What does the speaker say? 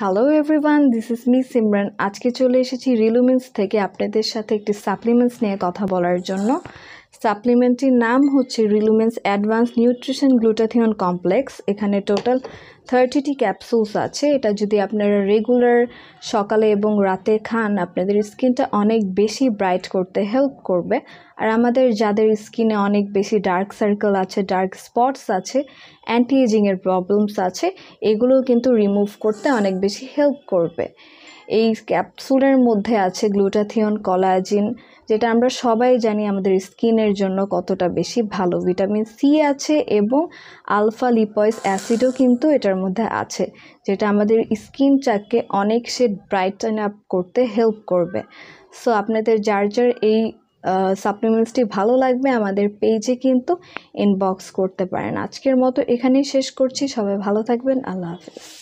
hello everyone this is me Simran আজকে চলে এসেছি রিলুমিন্স থেকে আপনাদের সাথে একটি সাপ্লিমেন্টস নিয়ে কথা বলার জন্য সাপ্লিমেন্টটির নাম হচ্ছে Relumins advance nutrition glutathione complex এখানে টোটাল থার্টিটি ক্যাপসুলস আছে এটা যদি আপনারা রেগুলার সকালে এবং রাতে খান আপনাদের স্কিনটা অনেক বেশি ব্রাইট করতে হেল্প করবে আর আমাদের যাদের স্কিনে অনেক বেশি ডার্ক সার্কেল আছে ডার্ক স্পটস আছে অ্যান্টি এজিংয়ের প্রবলেমস আছে এগুলোও কিন্তু রিমুভ করতে অনেক বেশি হেল্প করবে এই ক্যাপসুলের মধ্যে আছে গ্লুটাথিয়ন কলাজিন যেটা আমরা সবাই জানি আমাদের স্কিনের জন্য কতটা বেশি ভালো ভিটামিন সি আছে এবং আলফা লিপয়েস অ্যাসিডও কিন্তু এটার মধ্যে আছে যেটা আমাদের স্কিনটাকে অনেক সে ব্রাইটেন আপ করতে হেল্প করবে সো আপনাদের যার যার এই সাপ্লিমেন্টসটি ভালো লাগবে আমাদের পেজে কিন্তু ইনবক্স করতে পারেন আজকের মতো এখানেই শেষ করছি সবাই ভালো থাকবেন আল্লাহ হাফিজ